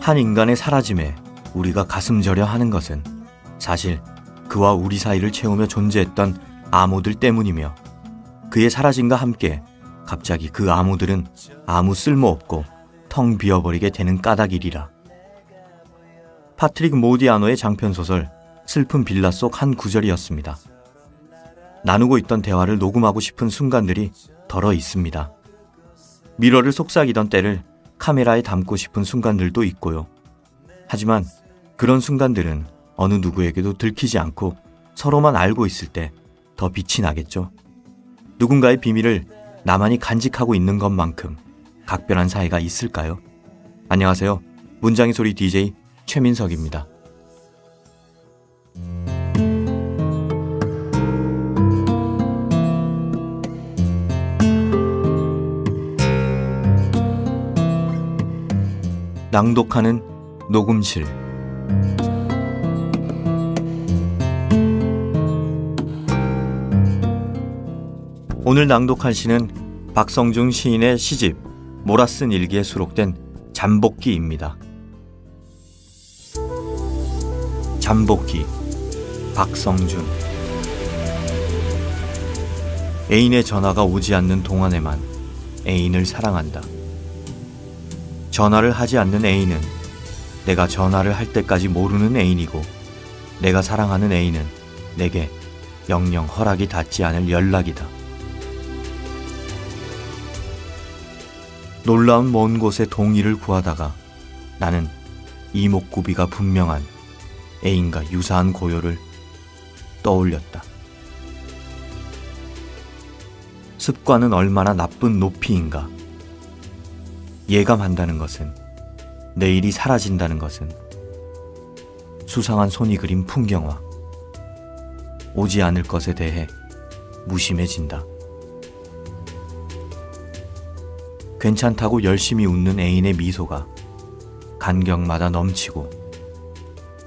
한 인간의 사라짐에 우리가 가슴 저려 하는 것은 사실 그와 우리 사이를 채우며 존재했던 암호들 때문이며 그의 사라짐과 함께 갑자기 그 암호들은 아무 쓸모없고 텅 비어버리게 되는 까닭이리라. 파트릭 모디아노의 장편소설 슬픈 빌라 속 한 구절이었습니다. 나누고 있던 대화를 녹음하고 싶은 순간들이 덜어 있습니다. 미러를 속삭이던 때를 카메라에 담고 싶은 순간들도 있고요. 하지만 그런 순간들은 어느 누구에게도 들키지 않고 서로만 알고 있을 때 더 빛이 나겠죠. 누군가의 비밀을 나만이 간직하고 있는 것만큼 각별한 사이가 있을까요? 안녕하세요. 문장의 소리 DJ 최민석입니다. 낭독하는 녹음실 오늘 낭독한 시는 박성중 시인의 시집 몰아 쓴 일기에 수록된 잠복기입니다. 잠복기 박성중 애인의 전화가 오지 않는 동안에만 애인을 사랑한다. 전화를 하지 않는 애인은 내가 전화를 할 때까지 모르는 애인이고 내가 사랑하는 애인은 내게 영영 허락이 닿지 않을 연락이다. 놀라운 먼 곳에 동의를 구하다가 나는 이목구비가 분명한 애인과 유사한 고요를 떠올렸다. 습관은 얼마나 나쁜 높이인가. 예감한다는 것은 내일이 사라진다는 것은 수상한 손이 그린 풍경화 오지 않을 것에 대해 무심해진다. 괜찮다고 열심히 웃는 애인의 미소가 간격마다 넘치고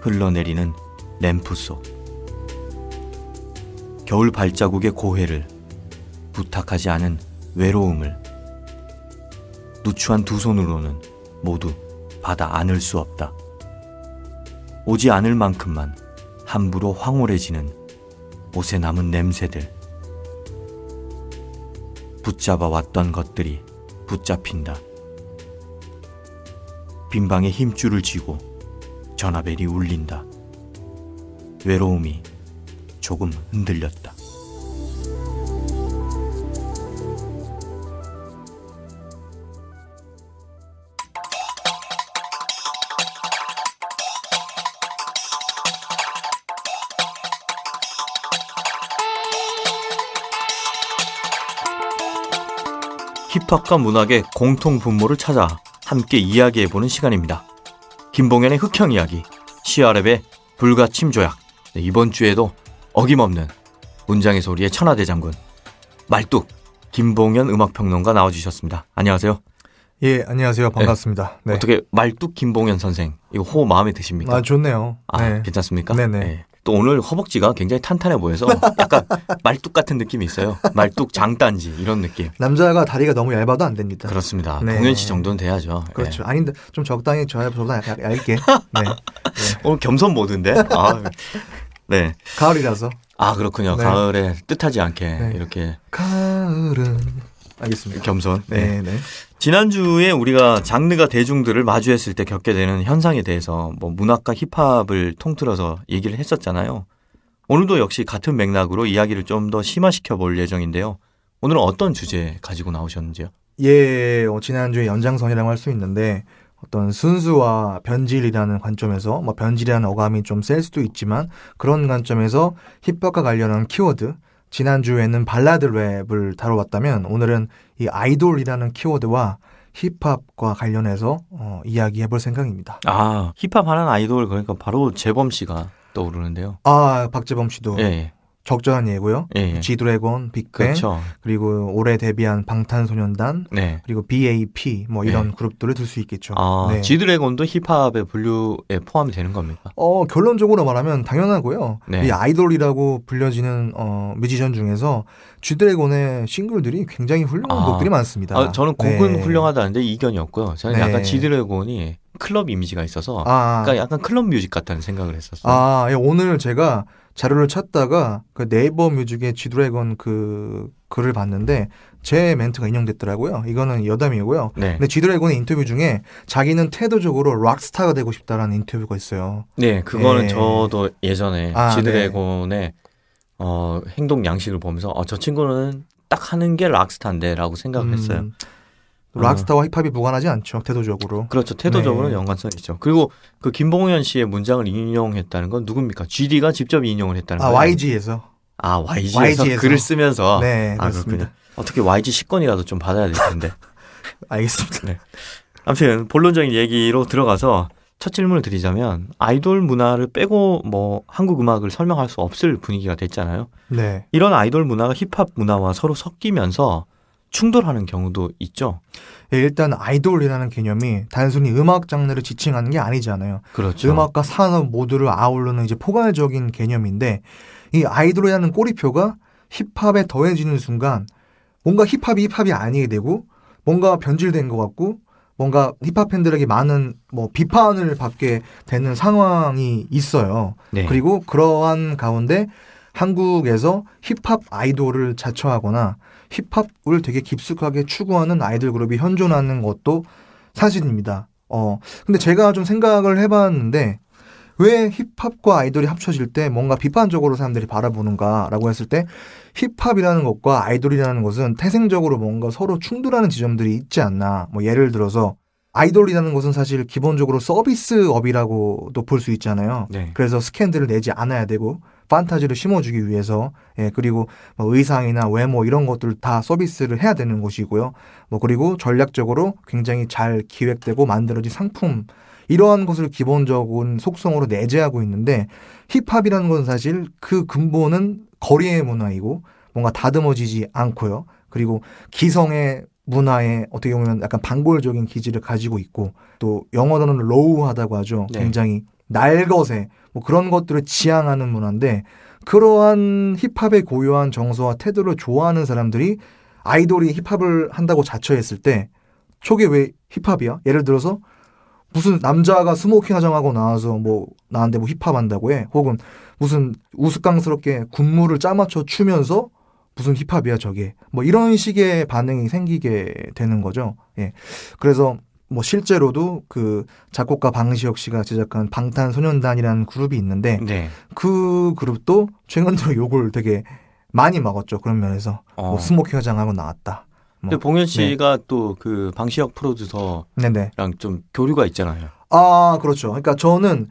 흘러내리는 램프 속 겨울 발자국의 고해를 부탁하지 않은 외로움을 누추한두 손으로는 모두 받아 안을 수 없다. 오지 않을 만큼만 함부로 황홀해지는 옷에 남은 냄새들. 붙잡아 왔던 것들이 붙잡힌다. 빈방에 힘줄을 쥐고 전화벨이 울린다. 외로움이 조금 흔들렸다. 힙합과 문학의 공통 분모를 찾아 함께 이야기해보는 시간입니다. 김봉현의 흑형 이야기, 시아랩의 불가침 조약. 네, 이번 주에도 어김없는 문장의 소리의 천하대장군 말뚝 김봉현 음악평론가 나와주셨습니다. 안녕하세요. 예, 안녕하세요. 네. 반갑습니다. 네. 어떻게 말뚝 김봉현 선생 이거 호 마음에 드십니까? 아 좋네요. 아 네. 괜찮습니까? 네네. 네. 또 오늘 허벅지가 굉장히 탄탄해 보여서 약간 말뚝 같은 느낌이 있어요. 말뚝 장단지 이런 느낌. 남자가 다리가 너무 얇아도 안 됩니다. 그렇습니다. 네. 공연 씨 정도는 돼야죠. 그렇죠. 네. 아닌데 좀 적당히 저보다 얇게. 네. 네. 오늘 겸손 모드인데. 아, 네. 가을이라서. 아 그렇군요. 네. 가을에 뜻하지 않게 네. 이렇게. 가을은 알겠습니다. 겸손. 네, 네. 네. 지난주에 우리가 장르가 대중들을 마주했을 때 겪게 되는 현상에 대해서 뭐 문학과 힙합을 통틀어서 얘기를 했었잖아요. 오늘도 역시 같은 맥락으로 이야기를 좀 더 심화시켜 볼 예정인데요. 오늘은 어떤 주제 가지고 나오셨는지요? 예, 어, 지난주에 연장선이라고 할 수 있는데 어떤 순수와 변질이라는 관점에서 뭐 변질이라는 어감이 좀 셀 수도 있지만 그런 관점에서 힙합과 관련한 키워드 지난주에는 발라드 랩을 다뤄왔다면 오늘은 이 아이돌이라는 키워드와 힙합과 관련해서 어, 이야기해 볼 생각입니다. 아, 힙합 하는 아이돌 그러니까 바로 재범 씨가 떠오르는데요. 아, 박재범 씨도 예, 예. 적절한 예고요. 예. 지드래곤, 예. 빅뱅, 그렇죠. 그리고 올해 데뷔한 방탄소년단, 네. 그리고 BAP 뭐 네. 이런 예. 그룹들을 들 수 있겠죠. 아, 네. 지드래곤도 힙합의 분류에 포함이 되는 겁니까? 어 결론적으로 말하면 당연하고요. 네. 이 아이돌이라고 불려지는 어, 뮤지션 중에서 지드래곤의 싱글들이 굉장히 훌륭한 아. 곡들이 많습니다. 아, 저는 곡은 네. 훌륭하다는데 이견이었고요. 저는 네. 약간 지드래곤이 클럽 이미지가 있어서 아. 그러니까 약간 클럽 뮤직 같다는 생각을 했었어요. 아 예, 오늘 제가 자료를 찾다가 그 네이버 뮤직의 지드래곤 그 글을 봤는데 제 멘트가 인용됐더라고요. 이거는 여담이고요. 네. 근데 지드래곤의 인터뷰 중에 자기는 태도적으로 락스타가 되고 싶다라는 인터뷰가 있어요. 네, 그거는 예. 저도 예전에 아, 네. 지드래곤의 네. 어, 행동 양식을 보면서 어, 저 친구는 딱 하는 게 락스타인데라고 생각했어요. 음, 락스타와 힙합이 무관하지 않죠 태도적으로. 그렇죠 태도적으로 네. 연관성 있죠. 그리고 그 김봉현 씨의 문장을 인용했다는 건 누굽니까? GD가 직접 인용을 했다는 아 거예요? YG에서. 아 YG에서, YG에서, 글을 쓰면서. 네 아, 그렇습니다. 그렇군요. 어떻게 YG 시권이라도 좀 받아야 될 텐데. 알겠습니다. 네. 아무튼 본론적인 얘기로 들어가서 첫 질문을 드리자면 아이돌 문화를 빼고 뭐 한국 음악을 설명할 수 없을 분위기가 됐잖아요. 네. 이런 아이돌 문화가 힙합 문화와 서로 섞이면서 충돌하는 경우도 있죠. 예, 일단 아이돌이라는 개념이 단순히 음악 장르를 지칭하는 게 아니잖아요. 그렇죠. 음악과 산업 모두를 아우르는 이제 포괄적인 개념인데 이 아이돌이라는 꼬리표가 힙합에 더해지는 순간 뭔가 힙합이 힙합이 아니게 되고 뭔가 변질된 것 같고 뭔가 힙합 팬들에게 많은 뭐 비판을 받게 되는 상황이 있어요. 네. 그리고 그러한 가운데 한국에서 힙합 아이돌을 자처하거나 힙합을 되게 깊숙하게 추구하는 아이돌 그룹이 현존하는 것도 사실입니다. 어, 근데 제가 좀 생각을 해봤는데 왜 힙합과 아이돌이 합쳐질 때 뭔가 비판적으로 사람들이 바라보는가라고 했을 때 힙합이라는 것과 아이돌이라는 것은 태생적으로 뭔가 서로 충돌하는 지점들이 있지 않나. 뭐 예를 들어서 아이돌이라는 것은 사실 기본적으로 서비스업이라고도 볼 수 있잖아요. 네. 그래서 스캔들을 내지 않아야 되고 판타지를 심어주기 위해서 예, 그리고 뭐 의상이나 외모 이런 것들 다 서비스를 해야 되는 것이고요. 뭐 그리고 전략적으로 굉장히 잘 기획되고 만들어진 상품 이러한 것을 기본적인 속성으로 내재하고 있는데 힙합이라는 건 사실 그 근본은 거리의 문화이고 뭔가 다듬어지지 않고요. 그리고 기성의 문화에 어떻게 보면 약간 반골적인 기질을 가지고 있고 또 영어로는 로우하다고 하죠. 네. 굉장히 날것에 뭐 그런 것들을 지향하는 문화인데 그러한 힙합의 고유한 정서와 태도를 좋아하는 사람들이 아이돌이 힙합을 한다고 자처했을 때 저게 왜 힙합이야? 예를 들어서 무슨 남자가 스모킹 화장하고 나와서 뭐 나한테 뭐 힙합 한다고 해 혹은 무슨 우스꽝스럽게 군무를 짜맞춰 추면서 무슨 힙합이야 저게 뭐 이런 식의 반응이 생기게 되는 거죠 예 그래서 뭐 실제로도 그 작곡가 방시혁 씨가 제작한 방탄소년단이라는 그룹이 있는데 네. 그 그룹도 최근 들어 욕을 되게 많이 먹었죠 그런 면에서 뭐 어. 뭐 스모키 화장하고 나왔다. 뭐. 근데 봉현 네. 씨가 네. 또그 방시혁 프로듀서랑 네네. 네. 좀 교류가 있잖아요. 아 그렇죠. 그러니까 저는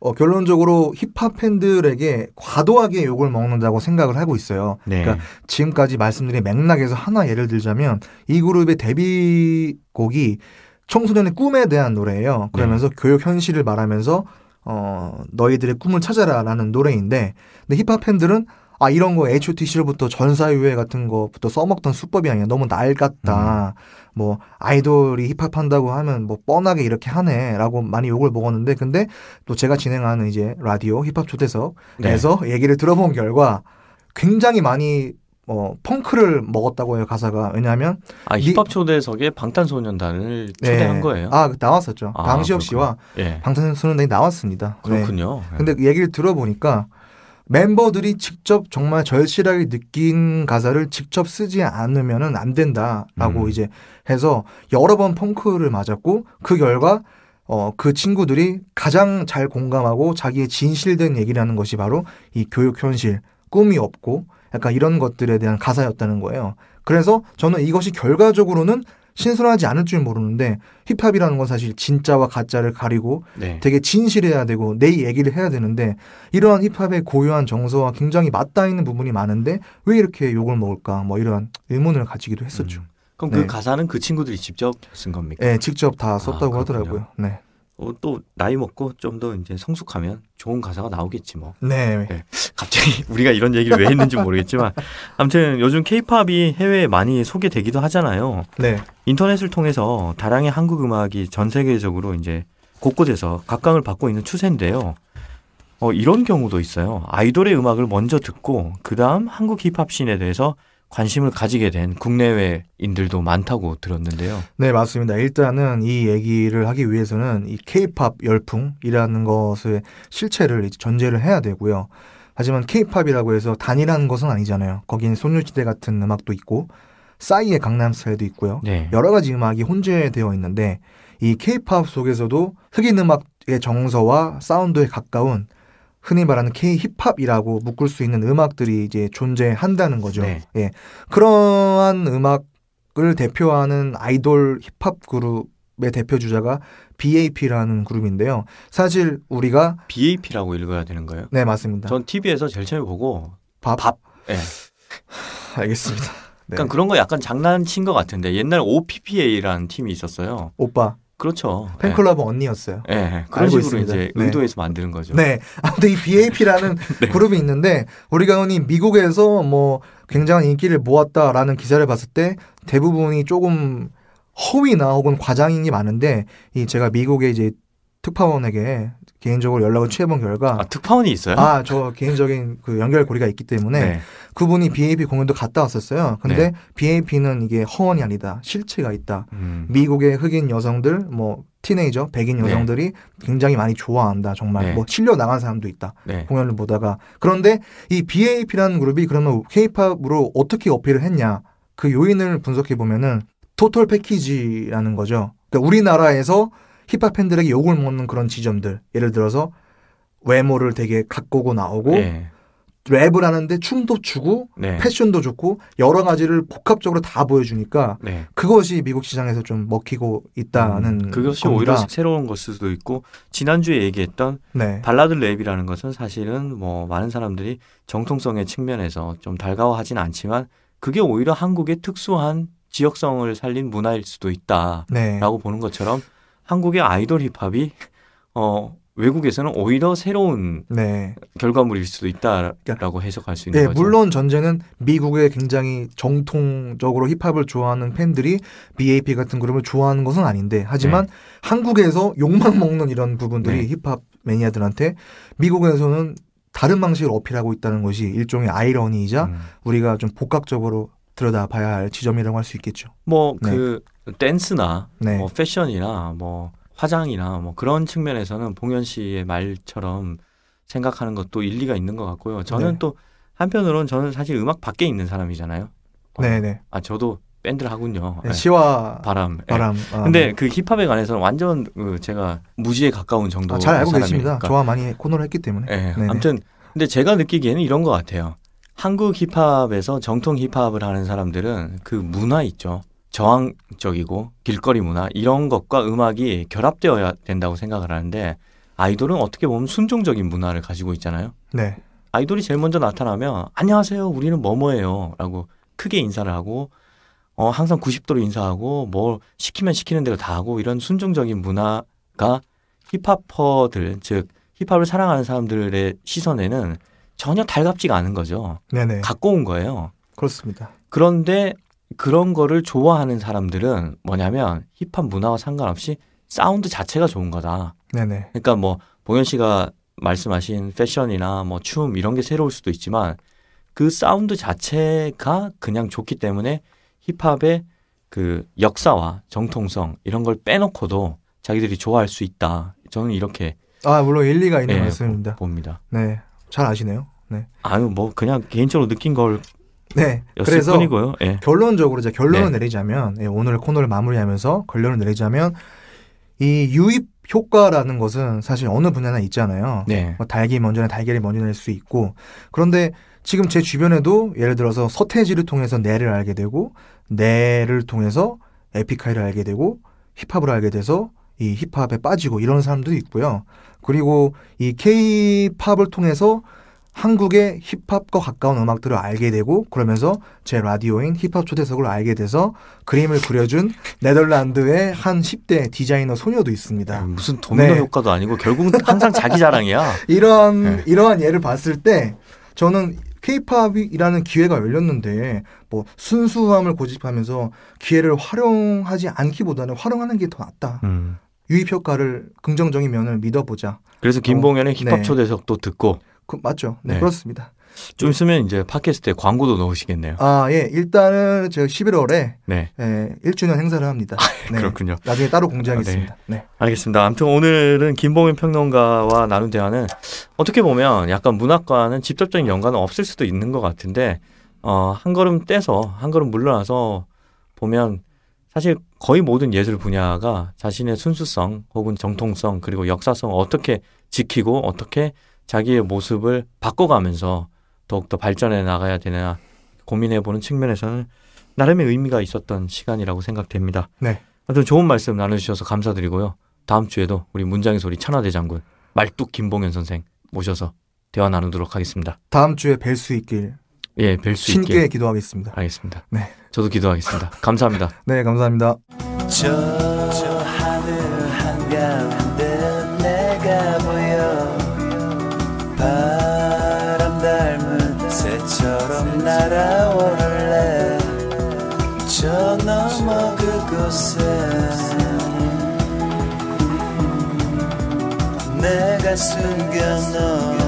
어, 결론적으로 힙합 팬들에게 과도하게 욕을 먹는다고 생각을 하고 있어요. 네. 그러니까 지금까지 말씀드린 맥락에서 하나 예를 들자면 이 그룹의 데뷔곡이 청소년의 꿈에 대한 노래예요. 네. 그러면서 네. 교육 현실을 말하면서 어 너희들의 꿈을 찾아라라는 노래인데 근데 힙합 팬들은 아 이런 거 HOTC로부터 전사유예 같은 거부터 써먹던 수법이 아니야 너무 낡았다 음. 뭐 아이돌이 힙합 한다고 하면 뭐 뻔하게 이렇게 하네라고 많이 욕을 먹었는데 근데 또 제가 진행하는 이제 라디오 힙합 초대석에서 네. 얘기를 들어본 결과 굉장히 많이 뭐 펑크를 먹었다고 해요 가사가 왜냐하면 아 힙합 초대석에 방탄소년단을 초대한 네. 거예요. 아 그 나왔었죠. 아, 강시혁 씨와 네. 방탄소년단이 나왔습니다. 네. 그렇군요. 네. 근데 예. 얘기를 들어보니까 멤버들이 직접 정말 절실하게 느낀 가사를 직접 쓰지 않으면은 안 된다라고 음. 이제 해서 여러 번 펑크를 맞았고 그 결과 어, 그 친구들이 가장 잘 공감하고 자기의 진실된 얘기라는 것이 바로 이 교육 현실, 꿈이 없고 약간 이런 것들에 대한 가사였다는 거예요. 그래서 저는 이것이 결과적으로는 신선하지 않을 줄 모르는데 힙합이라는 건 사실 진짜와 가짜를 가리고 네. 되게 진실해야 되고 내 얘기를 해야 되는데 이러한 힙합의 고유한 정서와 굉장히 맞닿아 있는 부분이 많은데 왜 이렇게 욕을 먹을까 뭐 이러한 의문을 가지기도 했었죠. 음. 그럼 그 네. 그 가사는 그 친구들이 직접 쓴 겁니까? 네, 직접 다 아, 썼다고 아, 하더라고요. 네. 어, 또 나이 먹고 좀 더 이제 성숙하면 좋은 가사가 나오겠지 뭐. 네. 네. 갑자기 우리가 이런 얘기를 왜 했는지 모르겠지만 아무튼 요즘 케이팝이 해외에 많이 소개되기도 하잖아요. 네. 인터넷을 통해서 다량의 한국 음악이 전 세계적으로 이제 곳곳에서 각광을 받고 있는 추세인데요. 어, 이런 경우도 있어요. 아이돌의 음악을 먼저 듣고 그다음 한국 힙합 씬에 대해서 관심을 가지게 된 국내외인들도 많다고 들었는데요. 네, 맞습니다. 일단은 이 얘기를 하기 위해서는 이 케이팝 열풍이라는 것의 실체를 전제를 해야 되고요. 하지만 케이팝이라고 해서 단일한 것은 아니잖아요. 거긴 소녀시대 같은 음악도 있고 싸이의 강남스타일도 있고요. 네. 여러 가지 음악이 혼재되어 있는데 이 케이팝 속에서도 흑인 음악의 정서와 사운드에 가까운 흔히 말하는 K 힙합이라고 묶을 수 있는 음악들이 이제 존재한다는 거죠. 네. 예. 그러한 음악을 대표하는 아이돌 힙합 그룹의 대표 주자가 BAP라는 그룹인데요. 사실 우리가 BAP라고 읽어야 되는 거예요? 네, 맞습니다. 전 TV에서 제일 처음 보고 밥. 밥. 네. 알겠습니다. 네. 그러 그러니까 그런 거 약간 장난친 것 같은데 옛날 OPPA라는 팀이 있었어요. 오빠. 그렇죠. 팬클럽 네. 언니였어요. 네. 그런 식으로 있습니다. 이제 네. 의도해서 네. 만드는 거죠. 네. 아무튼 이 BAP라는 네. 그룹이 있는데 우리가 흔히 미국에서 뭐 굉장한 인기를 모았다라는 기사를 봤을 때 대부분이 조금 허위나 혹은 과장인 게 많은데 이 제가 미국의 이제 특파원에게 개인적으로 연락을 취해본 결과 아, 특파원이 있어요? 아저 개인적인 그 연결고리가 있기 때문에 네. 그분이 BAP 공연도 갔다 왔었어요. 근데 네. BAP는 이게 허언이 아니다 실체가 있다. 음. 미국의 흑인 여성들 뭐 티네이저 백인 네. 여성들이 네. 굉장히 많이 좋아한다 정말 네. 뭐 실려 나간 사람도 있다 네. 공연을 보다가 그런데 이 BAP라는 그룹이 그러면 K-팝으로 어떻게 어필을 했냐 그 요인을 분석해 보면은 토털 패키지라는 거죠. 그러니까 우리나라에서 힙합 팬들에게 욕을 먹는 그런 지점들. 예를 들어서 외모를 되게 가꾸고 나오고 네. 랩을 하는데 춤도 추고 네. 패션도 좋고 여러 가지를 복합적으로 다 보여주니까 네. 그것이 미국 시장에서 좀 먹히고 있다는 음, 그것이 겁니다. 오히려 새로운 것일 수도 있고 지난주에 얘기했던 네. 발라드 랩이라는 것은 사실은 뭐 많은 사람들이 정통성의 측면에서 좀 달가워하진 않지만 그게 오히려 한국의 특수한 지역성을 살린 문화일 수도 있다라고 네. 보는 것처럼 한국의 아이돌 힙합이 어 외국에서는 오히려 새로운 네. 결과물일 수도 있다라고 그러니까, 해석할 수 있는 네, 거죠. 물론 전제는 미국의 굉장히 정통적으로 힙합을 좋아하는 팬들이 BAP 같은 그룹을 좋아하는 것은 아닌데 하지만 네. 한국에서 욕만 먹는 이런 부분들이 네. 힙합 매니아들한테 미국에서는 다른 방식을 어필하고 있다는 것이 일종의 아이러니이자 음. 우리가 좀복합적으로 들여다봐야 할 지점이라고 할 수 있겠죠. 뭐그 네. 그 댄스나 네. 뭐 패션이나 뭐 화장이나 뭐 그런 측면에서는 봉현 씨의 말처럼 생각하는 것도 일리가 있는 것 같고요. 저는 네. 또 한편으론 저는 사실 음악 밖에 있는 사람이잖아요. 어, 네네. 네. 아 저도 밴드를 하군요. 네, 예. 시와 바람. 예. 바람. 네. 아, 근데 네. 그 힙합에 관해서는 완전 그 제가 무지에 가까운 정도. 아, 잘 알고 계십니다. 저와 많이 코너를 했기 때문에. 예, 네, 네. 아무튼 근데 제가 느끼기에는 이런 것 같아요. 한국 힙합에서 정통 힙합을 하는 사람들은 그 문화 있죠. 저항적이고 길거리 문화 이런 것과 음악이 결합되어야 된다고 생각을 하는데 아이돌은 어떻게 보면 순종적인 문화를 가지고 있잖아요. 네. 아이돌이 제일 먼저 나타나면 안녕하세요. 우리는 뭐뭐예요라고 크게 인사를 하고 어 항상 90도로 인사하고 뭘 시키면 시키는 대로 다 하고 이런 순종적인 문화가 힙합퍼들 즉 힙합을 사랑하는 사람들의 시선에는 전혀 달갑지가 않은 거죠. 네네. 갖고 온 거예요. 그렇습니다. 그런데 그런 거를 좋아하는 사람들은 뭐냐면 힙합 문화와 상관없이 사운드 자체가 좋은 거다. 네네. 그러니까 뭐 봉현 씨가 말씀하신 패션이나 뭐 춤 이런 게 새로울 수도 있지만 그 사운드 자체가 그냥 좋기 때문에 힙합의 그 역사와 정통성 이런 걸 빼놓고도 자기들이 좋아할 수 있다. 저는 이렇게 아 물론 일리가 있는 예, 말씀입니다. 봅니다. 네, 잘 아시네요. 네. 아유 뭐 그냥 개인적으로 느낀 걸 네. 그래서 뿐이고요. 네. 결론적으로 이제 결론을 네. 내리자면 예, 오늘 코너를 마무리하면서 결론을 내리자면 이 유입 효과라는 것은 사실 어느 분야나 있잖아요. 네. 뭐 달기 먼저나 달걀이 먼저 낼 수 있고 그런데 지금 제 주변에도 예를 들어서 서태지를 통해서 내를 알게 되고 내를 통해서 에픽하이를 알게 되고 힙합을 알게 돼서 이 힙합에 빠지고 이런 사람도 있고요. 그리고 이 K-팝을 통해서 한국의 힙합과 가까운 음악들을 알게 되고 그러면서 제 라디오인 힙합 초대석을 알게 돼서 그림을 그려준 네덜란드의 한 10대 디자이너 소녀도 있습니다. 아, 무슨 도미노 네. 효과도 아니고 결국은 항상 자기 자랑이야. 이런 네. 이러한 예를 봤을 때 저는 케이팝이라는 기회가 열렸는데 뭐 순수함을 고집하면서 기회를 활용하지 않기보다는 활용하는 게 더 낫다. 음. 유입 효과를 긍정적인 면을 믿어보자. 그래서 김봉현의 어, 힙합 네. 초대석도 듣고. 그, 맞죠. 네, 네. 그렇습니다. 좀 있으면 이제 팟캐스트에 광고도 넣으시겠네요. 아, 예. 일단은 제 11월에 네. 예, 1주년 행사를 합니다. 아, 예, 네. 그렇군요. 나중에 따로 공지하겠습니다. 아, 네. 네. 알겠습니다. 아무튼 오늘은 김봉현 평론가와 나눈 대화는 어떻게 보면 약간 문학과는 직접적인 연관은 없을 수도 있는 것 같은데 어, 한 걸음 떼서 한 걸음 물러나서 보면 사실 거의 모든 예술 분야가 자신의 순수성 혹은 정통성 그리고 역사성 을 어떻게 지키고 어떻게 자기의 모습을 바꿔가면서 더욱더 발전해 나가야 되나 고민해보는 측면에서는 나름의 의미가 있었던 시간이라고 생각됩니다. 네. 아무튼 좋은 말씀 나눠주셔서 감사드리고요. 다음 주에도 우리 문장의 소리 천하대장군 말뚝 김봉현 선생 모셔서 대화 나누도록 하겠습니다. 다음 주에 뵐 수 있길. 예, 뵐 수 있길. 신께 기도하겠습니다. 알겠습니다. 네. 저도 기도하겠습니다. 감사합니다. 네, 감사합니다. 저, 저 하늘 한가운데 내가 보여 바람 닮은 새처럼 날아오를래 저 너머 그곳에 내가 숨겨놓은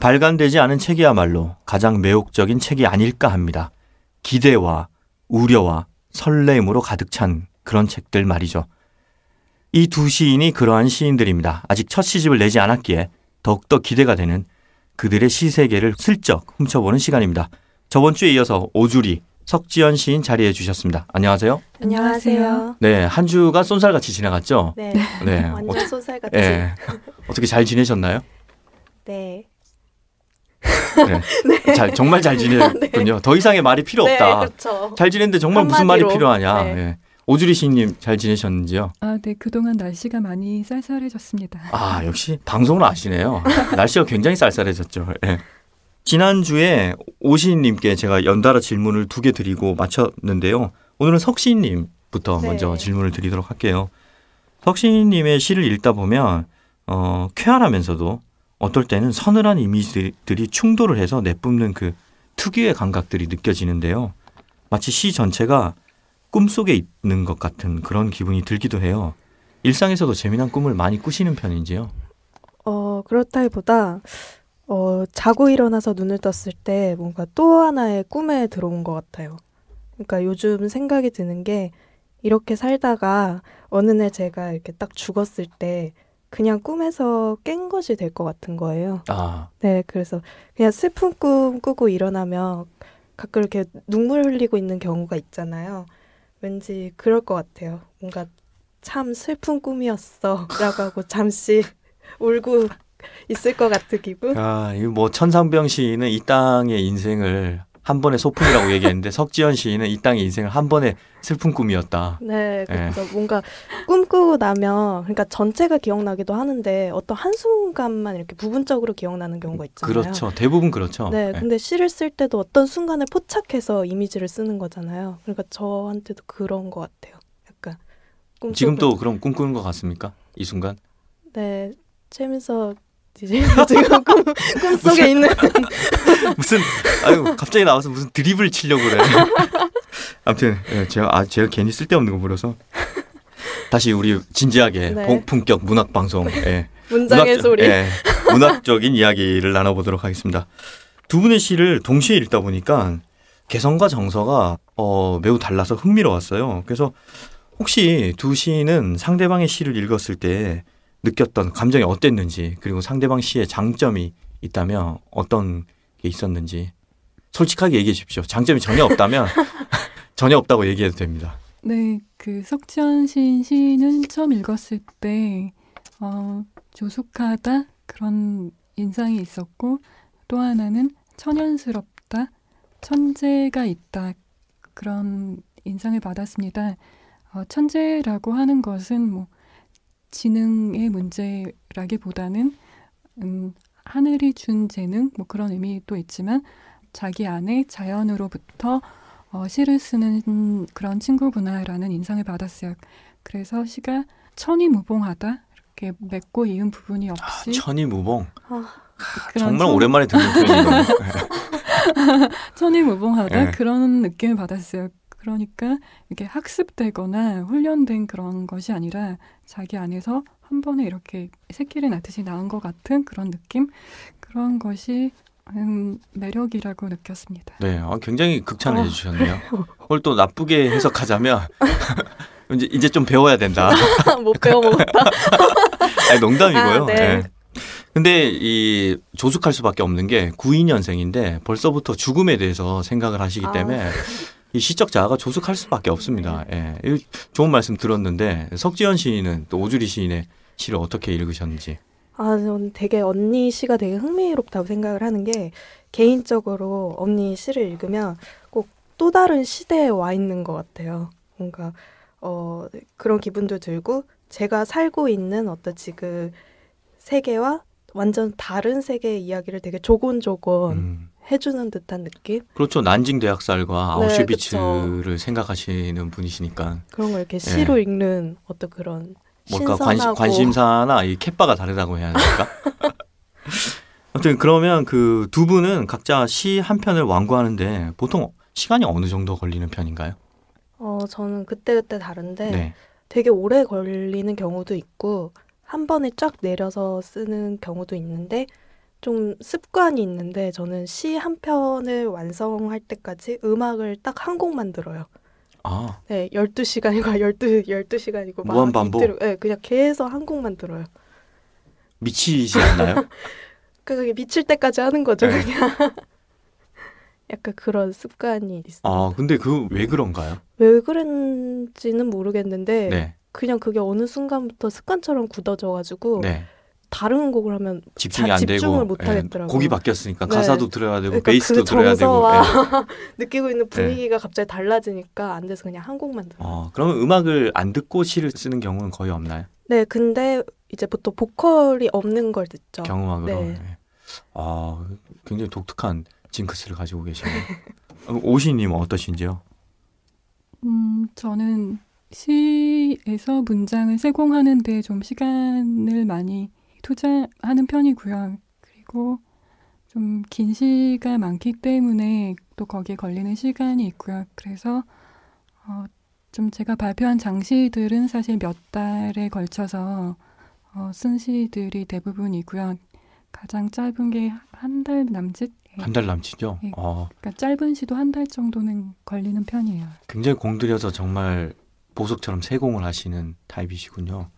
발간되지 않은 책이야말로 가장 매혹적인 책이 아닐까 합니다. 기대와 우려와 설렘으로 가득 찬 그런 책들 말이죠. 이 두 시인이 그러한 시인들입니다. 아직 첫 시집을 내지 않았기에 더욱더 기대가 되는 그들의 시세계를 슬쩍 훔쳐보는 시간입니다. 저번 주에 이어서 오주리 석지연 시인 자리해 주셨습니다. 안녕하세요. 안녕하세요. 네, 한 주가 쏜살같이 지나갔죠? 네. 네. 완전 어, 쏜살같이. 네. 어떻게 잘 지내셨나요? 네. 네. 네. 잘 정말 잘 지냈군요. 네. 더 이상의 말이 필요 없다. 네, 그렇죠. 잘 지내는데 정말 한마디로. 무슨 말이 필요하냐. 네. 예. 오주리 씨님잘 지내셨는지요? 아, 네. 그동안 날씨가 많이 쌀쌀해졌습니다. 아, 역시 방송을 아시네요. 날씨가 굉장히 쌀쌀해졌죠. 네. 지난주에 오시인님께 제가 연달아 질문을 두 개 드리고 마쳤는데요. 오늘은 석시인님부터 네. 먼저 질문을 드리도록 할게요. 석시인님의 시를 읽다 보면 어, 쾌활하면서도 어떨 때는 서늘한 이미지들이 충돌을 해서 내뿜는 그 특유의 감각들이 느껴지는데요. 마치 시 전체가 꿈속에 있는 것 같은 그런 기분이 들기도 해요. 일상에서도 재미난 꿈을 많이 꾸시는 편인지요? 어, 그렇다기보다 어, 자고 일어나서 눈을 떴을 때 뭔가 또 하나의 꿈에 들어온 것 같아요. 그러니까 요즘 생각이 드는 게 이렇게 살다가 어느 날 제가 이렇게 딱 죽었을 때 그냥 꿈에서 깬 것이 될 것 같은 거예요. 아. 네, 그래서 그냥 슬픈 꿈 꾸고 일어나면 가끔 이렇게 눈물 흘리고 있는 경우가 있잖아요. 왠지 그럴 것 같아요. 뭔가 참 슬픈 꿈이었어. 라고 하고 잠시 울고 있을 것 같으기고. 아, 이 뭐 천상병 시인은 이 땅의 인생을 한 번의 소풍이라고 얘기했는데 석지현 시인은 이 땅의 인생을 한 번의 슬픈 꿈이었다. 네, 그렇죠. 네. 뭔가 꿈꾸고 나면 그러니까 전체가 기억나기도 하는데 어떤 한 순간만 이렇게 부분적으로 기억나는 경우가 있잖아요. 그렇죠. 대부분 그렇죠. 네, 네, 근데 시를 쓸 때도 어떤 순간을 포착해서 이미지를 쓰는 거잖아요. 그러니까 저한테도 그런 것 같아요. 약간 꿈꾸고... 지금도 그럼 꿈꾸는 것 같습니까? 이 순간? 네, 최민서 지금 꿈, 꿈속에 있는 무슨 아유 갑자기 나와서 무슨 드립을 치려고 그래. 아무튼 예, 제가 아 제가 괜히 쓸데없는 거 물어서 다시 우리 진지하게 네. 본격 문학 방송 네. 예. 문장의 문학, 소리 예, 문학적인 이야기를 나눠보도록 하겠습니다. 두 분의 시를 동시에 읽다 보니까 개성과 정서가 어, 매우 달라서 흥미로웠어요. 그래서 혹시 두 시는 상대방의 시를 읽었을 때 느꼈던 감정이 어땠는지 그리고 상대방 시의 장점이 있다면 어떤 게 있었는지 솔직하게 얘기해 주십시오. 장점이 전혀 없다면 전혀 없다고 얘기해도 됩니다. 네, 그 석지현 시인 시는 처음 읽었을 때 어, 조숙하다 그런 인상이 있었고 또 하나는 천연스럽다, 천재가 있다 그런 인상을 받았습니다. 어, 천재라고 하는 것은 뭐 지능의 문제라기보다는 음, 하늘이 준 재능 뭐 그런 의미도 있지만 자기 안에 자연으로부터 어, 시를 쓰는 그런 친구구나라는 인상을 받았어요. 그래서 시가 천이무봉하다 이렇게 맺고 이은 부분이 아, 없이 아, 천이무봉 아, 정말 천... 오랜만에 듣는 표현이에요. 천이무봉하다 네. 그런 느낌을 받았어요. 그러니까 이게 학습되거나 훈련된 그런 것이 아니라 자기 안에서 한 번에 이렇게 새끼를 낳듯이 낳은 것 같은 그런 느낌 그런 것이 음, 매력이라고 느꼈습니다. 네, 아, 굉장히 극찬을 어. 해주셨네요. 오늘 또 나쁘게 해석하자면 이제 이제 좀 배워야 된다. 못 배워 먹었다. 농담이고요. 아, 네. 네. 근데 이 조숙할 수밖에 없는 게 92년생인데 벌써부터 죽음에 대해서 생각을 하시기 아. 때문에 아. 이 시적 자아가 조숙할 수밖에 없습니다. 네. 예. 좋은 말씀 들었는데 석지현 시인은 또 오주리 시인의 시를 어떻게 읽으셨는지. 아, 저는 되게 언니 시가 되게 흥미롭다고 생각을 하는 게 개인적으로 언니 시를 읽으면 꼭 또 다른 시대에 와 있는 것 같아요. 뭔가 어, 그런 기분도 들고 제가 살고 있는 어떤 지금 세계와 완전 다른 세계의 이야기를 되게 조곤조곤 음. 해주는 듯한 느낌? 그렇죠. 난징 대학살과 네, 아우슈비츠를 그쵸. 생각하시는 분이시니까 그런 걸 이렇게 예. 시로 네. 읽는 어떤 그런 뭘까 신선 관심, 사나이 캣바가 다르다고 해야 할까? 아무튼 그러면 그 두 분은 각자 시 한 편을 완구하는데 보통 시간이 어느 정도 걸리는 편인가요? 어 저는 그때 그때 다른데 네. 되게 오래 걸리는 경우도 있고 한 번에 쫙 내려서 쓰는 경우도 있는데 좀 습관이 있는데 저는 시 한 편을 완성할 때까지 음악을 딱 한 곡만 들어요. 아. 네, 12시간이고 12 12시간이고 무한 반복. 이 네, 그냥 계속 한 곡만 들어요. 미치지 않나요? 그 미칠 때까지 하는 거죠, 네. 그냥. 약간 그런 습관이 있어요. 아, 근데 그 왜 그런가요? 왜 그런지는 모르겠는데 네. 그냥 그게 어느 순간부터 습관처럼 굳어져 가지고 네. 다른 곡을 하면 집중이 안 되고 예, 못 하겠더라고요. 곡이 바뀌었으니까 네. 가사도 들어야 되고 그러니까 베이스도 그 들어야 되고 예. 느끼고 있는 예. 분위기가 갑자기 달라지니까 안 돼서 그냥 한 곡만 들어요. 어, 그러면 음악을 안 듣고 시를 쓰는 경우는 거의 없나요? 네, 근데 이제 보통 보컬이 없는 걸 듣죠. 경음악으로. 네. 네. 아, 굉장히 독특한 징크스를 가지고 계시네요. 어, 오시님 어떠신지요? 음, 저는 시에서 문장을 세공하는데 좀 시간을 많이 투자하는 편이고요. 그리고 좀 긴 시가 많기 때문에 또 거기에 걸리는 시간이 있고요. 그래서 어, 좀 제가 발표한 장시들은 사실 몇 달에 걸쳐서 어, 쓴 시들이 대부분이고요. 가장 짧은 게 한 달 남짓. 한 달 남짓요? 예. 어. 그러니까 짧은 시도 한 달 정도는 걸리는 편이에요. 굉장히 공들여서 정말 보석처럼 세공을 하시는 타입이시군요.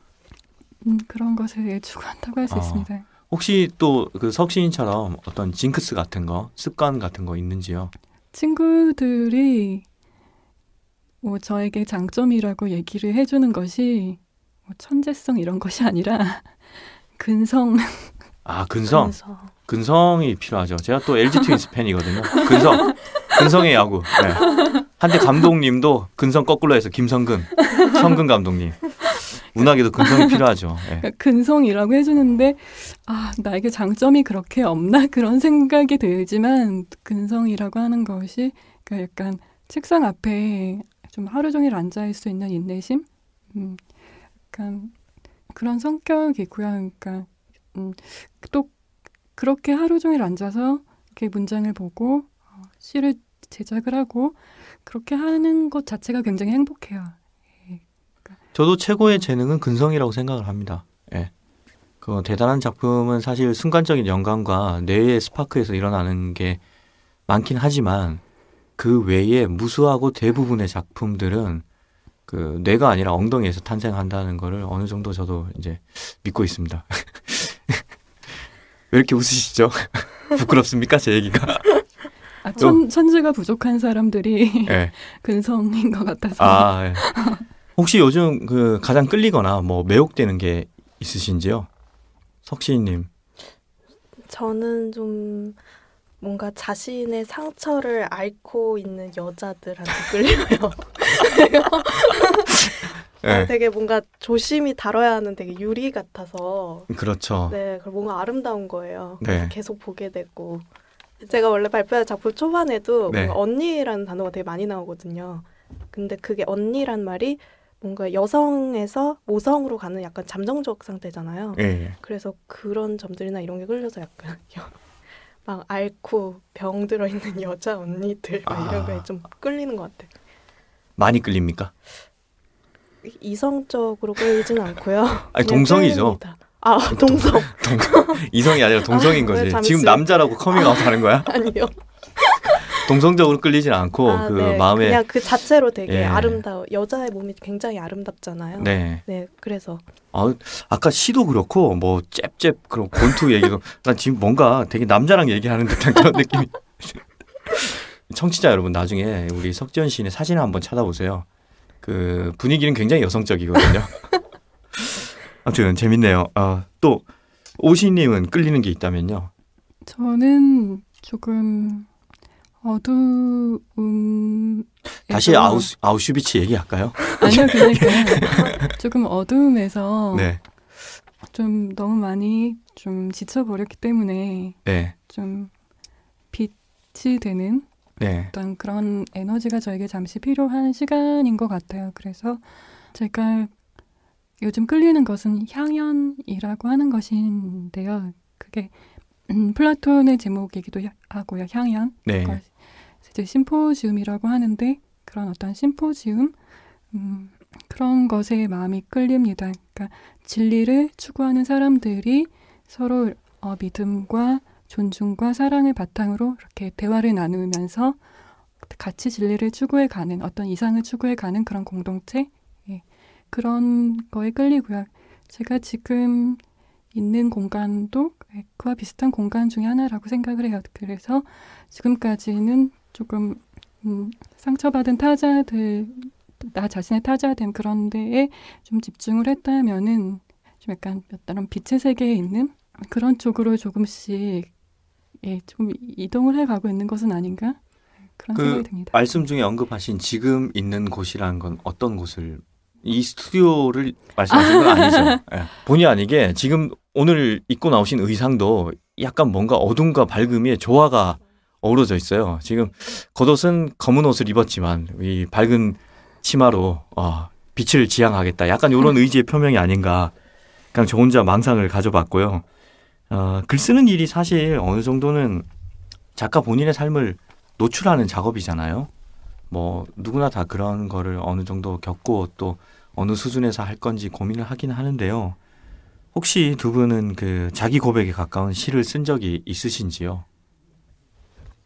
음, 그런 것을 추구한다고 할수 아, 있습니다. 혹시 또 그석신처럼 어떤 징크스 같은 거, 습관 같은 거 있는지요? 친구들이 뭐 저에게 장점이라고 얘기를 해주는 것이 뭐 천재성 이런 것이 아니라 근성. 아 근성. 근성. 이 필요하죠. 제가 또 LG 트윈스 팬이거든요. 근성. 근성의 야구. 네. 한때 감독님도 근성 거꾸로 해서 김성근, 성근 감독님. 문학에도 근성이 필요하죠. 네. 근성이라고 해주는데 아 나에게 장점이 그렇게 없나 그런 생각이 들지만 근성이라고 하는 것이 그러니까 약간 책상 앞에 좀 하루 종일 앉아 있을 수 있는 인내심, 음, 약간 그런 성격이고요. 그러니까 음, 또 그렇게 하루 종일 앉아서 이렇게 문장을 보고 어, 시를 제작을 하고 그렇게 하는 것 자체가 굉장히 행복해요. 저도 최고의 재능은 근성이라고 생각을 합니다. 예. 그 대단한 작품은 사실 순간적인 영감과 뇌의 스파크에서 일어나는 게 많긴 하지만 그 외에 무수하고 대부분의 작품들은 그 뇌가 아니라 엉덩이에서 탄생한다는 거를 어느 정도 저도 이제 믿고 있습니다. 왜 이렇게 웃으시죠? 부끄럽습니까? 제 얘기가. 아, 천, 천재가 부족한 사람들이 네. 근성인 것 같아서. 아, 네. 혹시 요즘 그 가장 끌리거나 뭐 매혹되는 게 있으신지요? 석시님. 저는 좀 뭔가 자신의 상처를 앓고 있는 여자들한테 끌려요. 네. 되게 뭔가 조심히 다뤄야 하는 되게 유리 같아서. 그렇죠. 네, 그리고 뭔가 아름다운 거예요. 네. 계속 보게 되고. 제가 원래 발표할 작품 초반에도 네. 언니라는 단어가 되게 많이 나오거든요. 근데 그게 언니란 말이 뭔가 여성에서 모성으로 가는 약간 잠정적 상태잖아요. 예. 예. 그래서 그런 점들이나 이런 게 끌려서 약간 막 앓고 병 들어 있는 여자 언니들 아. 이런 거에 좀 끌리는 것 같아. 요 많이 끌립니까? 이성적으로 끌리진 않고요. 아니 동성이죠. 끌립니다. 아 동성. 동 이성이 아니라 아, 동성인 아, 거지. 지금 남자라고 커밍아웃 하는 거야? 아니요. 동성적으로 끌리진 않고 아, 그 네. 마음에 그냥 그 자체로 되게 예. 아름다워 여자의 몸이 굉장히 아름답잖아요. 네. 네. 그래서 아, 아까 시도 그렇고 뭐 잽잽 그런 권투 얘기도 난 지금 뭔가 되게 남자랑 얘기하는 듯한 그런 느낌 청취자 여러분 나중에 우리 석지현 씨의 사진 한번 찾아보세요. 그 분위기는 굉장히 여성적이거든요. 아무튼 재밌네요. 아, 또 오시님은 끌리는 게 있다면요? 저는 조금 어두움 다시 아우스, 아우슈비치 얘기할까요? 아니요, 그러니까 조금 어두움에서 네. 좀 너무 많이 좀 지쳐버렸기 때문에 네. 좀 빛이 되는 네. 어떤 그런 에너지가 저에게 잠시 필요한 시간인 것 같아요. 그래서 제가 요즘 끌리는 것은 향연이라고 하는 것인데요. 그게 음, 플라톤의 제목이기도 하고요. 향연. 네. 이제 심포지움이라고 하는데 그런 어떤 심포지움 음, 그런 것에 마음이 끌립니다. 그러니까 진리를 추구하는 사람들이 서로 어, 믿음과 존중과 사랑을 바탕으로 이렇게 대화를 나누면서 같이 진리를 추구해 가는 어떤 이상을 추구해 가는 그런 공동체 예, 그런 거에 끌리고요. 제가 지금 있는 공간도 그와 비슷한 공간 중의 하나라고 생각을 해요. 그래서 지금까지는 조금 음, 상처받은 타자들 나 자신의 타자된 그런 데에 좀 집중을 했다면은 좀 약간 몇다른 빛의 세계에 있는 그런 쪽으로 조금씩 예, 좀 이동을 해가고 있는 것은 아닌가 그런 그 생각이 듭니다. 말씀 중에 언급하신 지금 있는 곳이라건 어떤 곳을 이 스튜디오를 말씀하신 건 아니죠. 예. 본의 아니게 지금 오늘 입고 나오신 의상도 약간 뭔가 어둠과 밝음의 조화가 어우러져 있어요. 지금 겉옷은 검은 옷을 입었지만 이 밝은 치마로 어, 빛을 지향하겠다. 약간 이런 의지의 표명이 아닌가. 그냥 저 혼자 망상을 가져봤고요. 어, 글 쓰는 일이 사실 어느 정도는 작가 본인의 삶을 노출하는 작업이잖아요. 뭐 누구나 다 그런 거를 어느 정도 겪고 또 어느 수준에서 할 건지 고민을 하긴 하는데요. 혹시 두 분은 그 자기 고백에 가까운 시를 쓴 적이 있으신지요?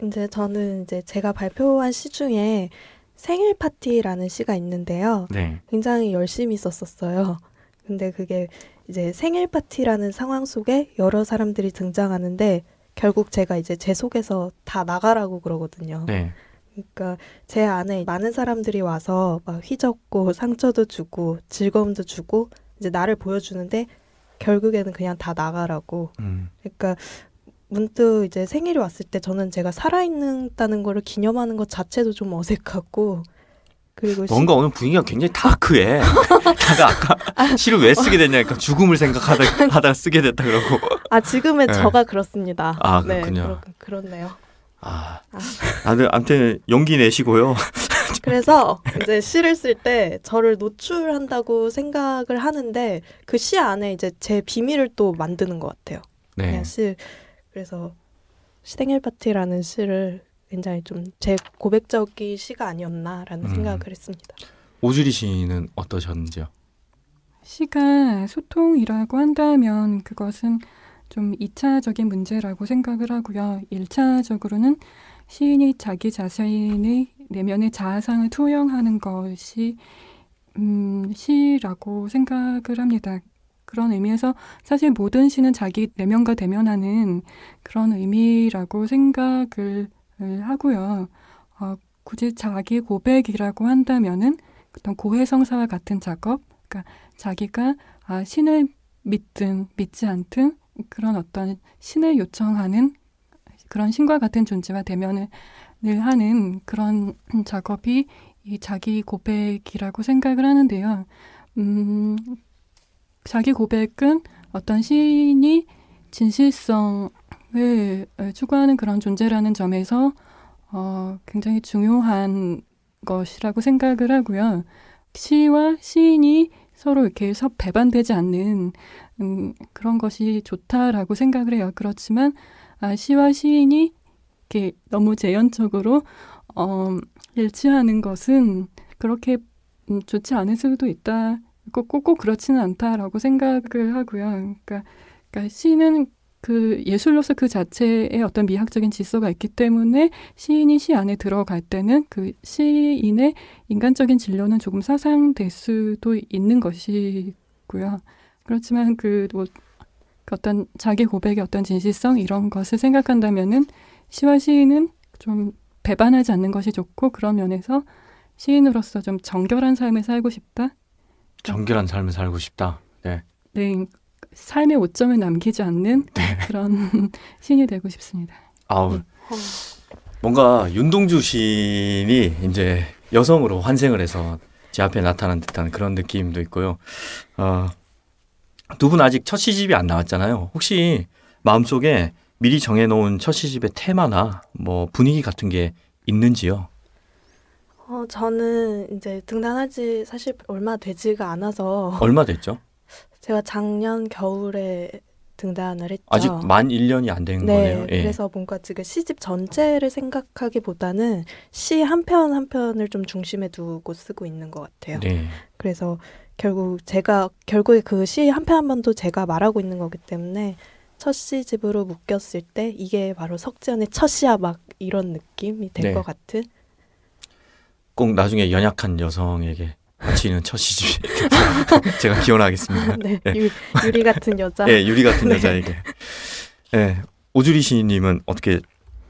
이제 저는 이제 제가 발표한 시 중에 생일 파티라는 시가 있는데요. 네. 굉장히 열심히 썼었어요. 근데 그게 이제 생일 파티라는 상황 속에 여러 사람들이 등장하는데 결국 제가 이제 제 속에서 다 나가라고 그러거든요. 네. 그러니까 제 안에 많은 사람들이 와서 막 휘젓고 상처도 주고 즐거움도 주고 이제 나를 보여주는데 결국에는 그냥 다 나가라고. 음. 그러니까 문득 이제 생일이 왔을 때 저는 제가 살아있는다는 거를 기념하는 것 자체도 좀 어색하고 그리고 뭔가 시... 오늘 분위기가 굉장히 다크해. 내가 아까 시를 왜 쓰게 됐냐니까 죽음을 생각하다 하다 쓰게 됐다 그러고. 아 지금의 네. 저가 그렇습니다. 아 네, 그렇군요. 네, 그렇, 네요 아, 아. 아무튼 용기 내시고요. 그래서 이제 시를 쓸 때 저를 노출한다고 생각을 하는데 그 시 안에 이제 제 비밀을 또 만드는 것 같아요. 네. 그냥 시 그래서 시댕일 파티라는 시를 굉장히 좀 제 고백적인 시가 아니었나라는 음. 생각을 했습니다. 오주리 씨는 어떠셨는지요? 시가 소통이라고 한다면 그것은 좀 2차적인 문제라고 생각을 하고요. 1차적으로는 시인이 자기 자신의 내면의 자아상을 투영하는 것이 음, 시라고 생각을 합니다. 그런 의미에서 사실 모든 시는 자기 내면과 대면하는 그런 의미라고 생각을 하고요. 어, 굳이 자기 고백이라고 한다면은 어떤 고해성사와 같은 작업, 그러니까 자기가 아, 신을 믿든 믿지 않든 그런 어떤 신을 요청하는 그런 신과 같은 존재와 대면을 하는 그런 작업이 이 자기 고백이라고 생각을 하는데요. 음, 자기 고백은 어떤 시인이 진실성을 추구하는 그런 존재라는 점에서 어, 굉장히 중요한 것이라고 생각을 하고요. 시와 시인이 서로 이렇게 서 배반되지 않는 음, 그런 것이 좋다라고 생각을 해요. 그렇지만 아, 시와 시인이 이렇게 너무 재연적으로 어, 일치하는 것은 그렇게 음, 좋지 않을 수도 있다. 꼭, 꼭, 꼭 그렇지는 않다라고 생각을 하고요. 그러니까, 그러니까 시는 그 예술로서 그 자체의 어떤 미학적인 질서가 있기 때문에 시인이 시 안에 들어갈 때는 그 시인의 인간적인 진료는 조금 사상될 수도 있는 것이고요. 그렇지만 그뭐 어떤 자기 고백의 어떤 진실성 이런 것을 생각한다면은 시와 시인은 좀 배반하지 않는 것이 좋고 그런 면에서 시인으로서 좀 정결한 삶을 살고 싶다 정결한 삶을 살고 싶다. 네. 네. 삶의 오점을 남기지 않는 네. 그런 신이 되고 싶습니다. 아우. 네. 뭔가 윤동주 신이 이제 여성으로 환생을 해서 제 앞에 나타난 듯한 그런 느낌도 있고요. 어, 두 분 아직 첫 시집이 안 나왔잖아요. 혹시 마음속에 미리 정해놓은 첫 시집의 테마나 뭐 분위기 같은 게 있는지요? 어, 저는 이제 등단한 지 사실 얼마 되지가 않아서 얼마 됐죠? 제가 작년 겨울에 등단을 했죠. 아직 만 1년이 안 된 거네요. 네, 예. 그래서 뭔가 지금 시집 전체를 생각하기보다는 시 한 편 한 편을 좀 중심에 두고 쓰고 있는 것 같아요. 네. 그래서 결국 제가 결국에 그 시 한 편 한번도 제가 말하고 있는 거기 때문에 첫 시집으로 묶였을 때 이게 바로 석지연의 첫 시야 막 이런 느낌이 될것 네. 같은 꼭 나중에 연약한 여성에게 바치는 첫 시집 제가 기원하겠습니다. 네, 예. 유, 리 같은 여자. 예, 유리 같은 네. 여자에게. 예, 오주리 시인님은 어떻게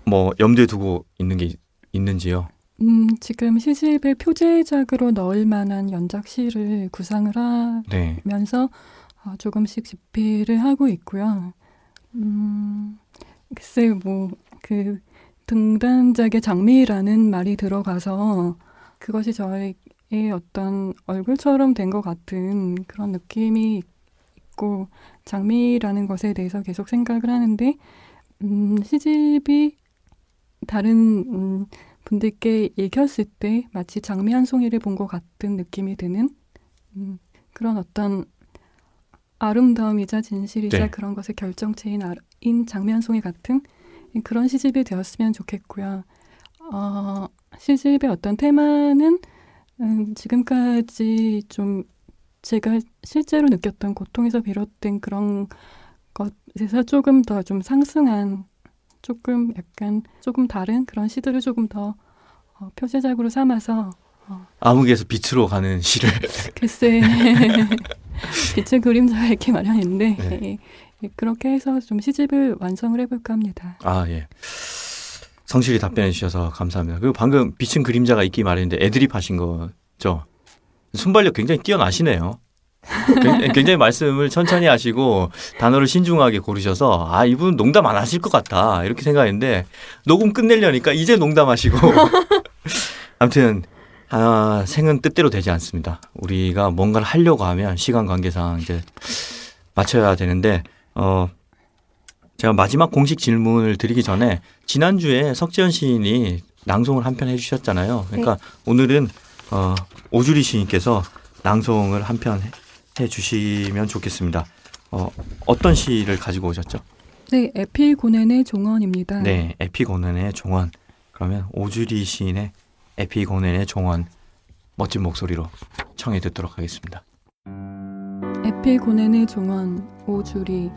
뭐 염두에 두고 있는 게 있는지요? 음, 지금 시집의 표제작으로 넣을 만한 연작 시를 구상을 하면서 네. 어, 조금씩 집필을 하고 있고요. 음, 글쎄, 뭐, 그, 등단작의 장미라는 말이 들어가서 그것이 저의 어떤 얼굴처럼 된 것 같은 그런 느낌이 있고 장미라는 것에 대해서 계속 생각을 하는데 음, 시집이 다른 음, 분들께 읽혔을 때 마치 장미 한 송이를 본 것 같은 느낌이 드는 음, 그런 어떤 아름다움이자 진실이자 네. 그런 것의 결정체인 아, 인 장미 한 송이 같은 그런 시집이 되었으면 좋겠고요. 어, 시집의 어떤 테마는 음, 지금까지 좀 제가 실제로 느꼈던 고통에서 비롯된 그런 것에서 조금 더 좀 상승한 조금 약간 조금 다른 그런 시들을 조금 더 어, 표제작으로 삼아서 어, 암흑에서 빛으로 가는 시를 글쎄 빛의 그림자가 이렇게 마련인데 네. 예, 예, 그렇게 해서 좀 시집을 완성을 해볼까 합니다. 아 예. 성실히 답변해 주셔서 감사합니다. 그리고 방금 비친 그림자가 있기 마련인데 애드립 하신 거죠. 순발력 굉장히 뛰어나시네요. 굉장히 말씀을 천천히 하시고 단어를 신중하게 고르셔서 아 이분 농담 안 하실 것 같다 이렇게 생각했는데 녹음 끝내려니까 이제 농담하시고 아무튼 아, 생은 뜻대로 되지 않습니다. 우리가 뭔가를 하려고 하면 시간 관계상 이제 맞춰야 되는데 어 제가 마지막 공식 질문을 드리기 전에 지난주에 석재현 시인이 낭송을 한 편 해주셨잖아요. 그러니까 네. 오늘은 어, 오주리 시인께서 낭송을 한 편 해주시면 좋겠습니다. 어, 어떤 시를 가지고 오셨죠? 네, 에피고넨의 종언입니다 네, 에피고넨의 종언 그러면 오주리 시인의 에피고넨의 종언 멋진 목소리로 청해 듣도록 하겠습니다. 에피고넨의 종언 오주리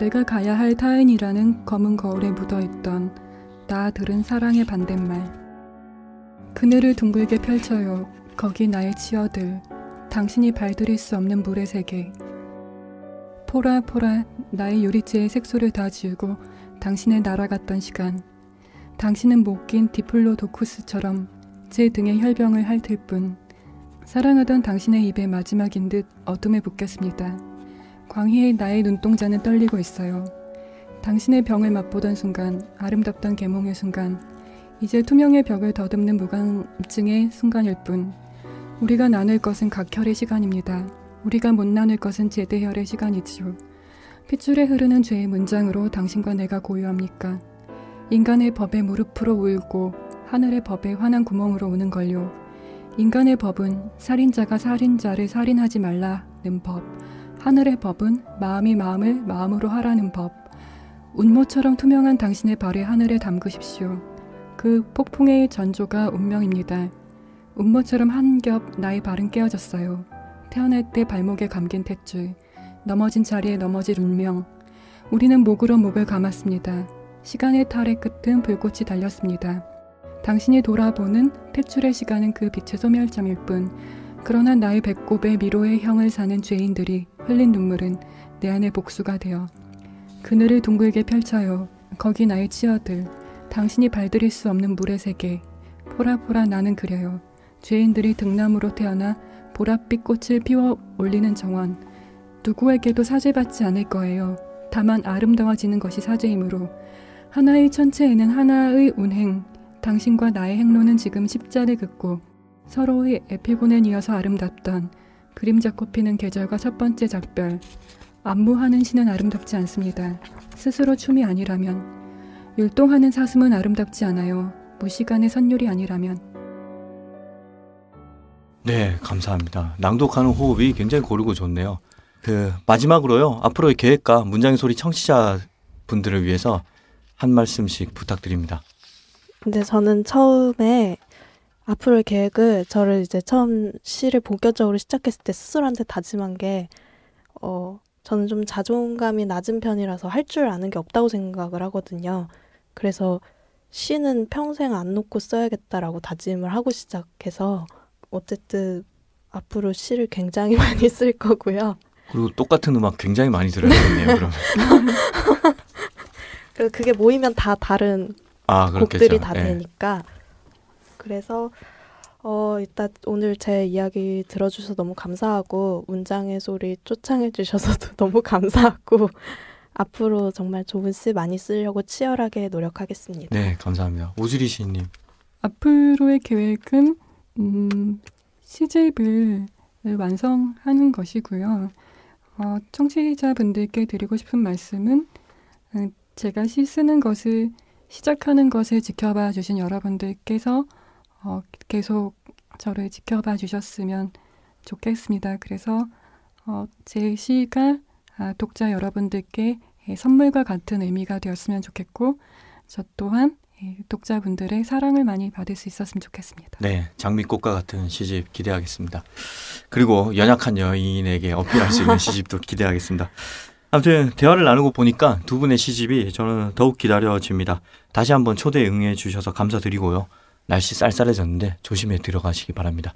내가 가야 할 타인이라는 검은 거울에 묻어있던 나 들은 사랑의 반대말. 그늘을 둥글게 펼쳐요. 거기 나의 치어들. 당신이 발들일 수 없는 물의 세계. 포라포라 나의 유리체의 색소를 다 지우고 당신의 날아갔던 시간. 당신은 못 낀 디플로 도쿠스처럼 제 등에 혈병을 핥을 뿐 사랑하던 당신의 입에 마지막인 듯 어둠에 묶였습니다. 광희의 나의 눈동자는 떨리고 있어요. 당신의 병을 맛보던 순간, 아름답던 계몽의 순간, 이제 투명의 벽을 더듬는 무감증의 순간일 뿐. 우리가 나눌 것은 각혈의 시간입니다. 우리가 못 나눌 것은 제대혈의 시간이지요. 핏줄에 흐르는 죄의 문장으로 당신과 내가 고유합니까? 인간의 법에 무릎으로 울고 하늘의 법에 환한 구멍으로 우는 걸요. 인간의 법은 살인자가 살인자를 살인하지 말라는 법, 하늘의 법은 마음이 마음을 마음으로 하라는 법. 운모처럼 투명한 당신의 발에 하늘에 담그십시오. 그 폭풍의 전조가 운명입니다. 운모처럼 한 겹 나의 발은 깨어졌어요. 태어날 때 발목에 감긴 탯줄, 넘어진 자리에 넘어질 운명. 우리는 목으로 목을 감았습니다. 시간의 탈의 끝은 불꽃이 달렸습니다. 당신이 돌아보는 탯줄의 시간은 그 빛의 소멸점일 뿐, 그러나 나의 배꼽에 미로의 형을 사는 죄인들이 흘린 눈물은 내 안의 복수가 되어 그늘을 둥글게 펼쳐요. 거기 나의 치어들. 당신이 발들일 수 없는 물의 세계. 포라포라 나는 그려요. 죄인들이 등나무로 태어나 보랏빛 꽃을 피워 올리는 정원. 누구에게도 사죄받지 않을 거예요. 다만 아름다워지는 것이 사죄이므로. 하나의 천체에는 하나의 운행. 당신과 나의 행로는 지금 십자를 긋고 서로의 에피고에 이어서 아름답던 그림자 꽃피는 계절과 첫 번째 작별 안무하는 시는 아름답지 않습니다. 스스로 춤이 아니라면 율동하는 사슴은 아름답지 않아요. 무시간의 선율이 아니라면 네, 감사합니다. 낭독하는 호흡이 굉장히 고르고 좋네요. 그 마지막으로요. 앞으로의 계획과 문장의 소리 청취자 분들을 위해서 한 말씀씩 부탁드립니다. 근데 저는 처음에 앞으로의 계획을 저를 이제 처음 시를 본격적으로 시작했을 때 스스로한테 다짐한 게, 어, 저는 좀 자존감이 낮은 편이라서 할 줄 아는 게 없다고 생각을 하거든요. 그래서 시는 평생 안 놓고 써야겠다라고 다짐을 하고 시작해서 어쨌든 앞으로 시를 굉장히 많이 쓸 거고요. 그리고 똑같은 음악 굉장히 많이 들어야겠네요. 그러면. 그게 모이면 다 다른 아, 곡들이 다 예. 되니까 그래서 어, 일단 오늘 제 이야기 들어주셔서 너무 감사하고 문장의 소리 초창해 주셔서도 너무 감사하고 앞으로 정말 좋은 시 많이 쓰려고 치열하게 노력하겠습니다. 네, 감사합니다. 오주리 시인님. 앞으로의 계획은 음, 시집을 완성하는 것이고요. 어, 청취자분들께 드리고 싶은 말씀은 음, 제가 시 쓰는 것을 시작하는 것을 지켜봐 주신 여러분들께서 어, 계속 저를 지켜봐 주셨으면 좋겠습니다. 그래서 어, 제 시가 아, 독자 여러분들께 예, 선물과 같은 의미가 되었으면 좋겠고 저 또한 예, 독자분들의 사랑을 많이 받을 수 있었으면 좋겠습니다. 네, 장미꽃과 같은 시집 기대하겠습니다. 그리고 연약한 여인에게 어필할 수 있는 시집도 기대하겠습니다. 아무튼 대화를 나누고 보니까 두 분의 시집이 저는 더욱 기다려집니다. 다시 한번 초대 응해 주셔서 감사드리고요. 날씨 쌀쌀해졌는데 조심해 들어가시기 바랍니다.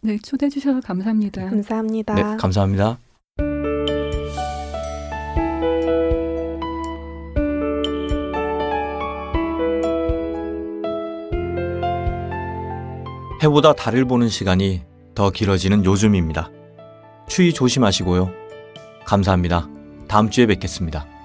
네, 초대해 주셔서 감사합니다. 감사합니다. 네, 감사합니다. 해보다 달을 보는 시간이 더 길어지는 요즘입니다. 추위 조심하시고요. 감사합니다. 다음 주에 뵙겠습니다.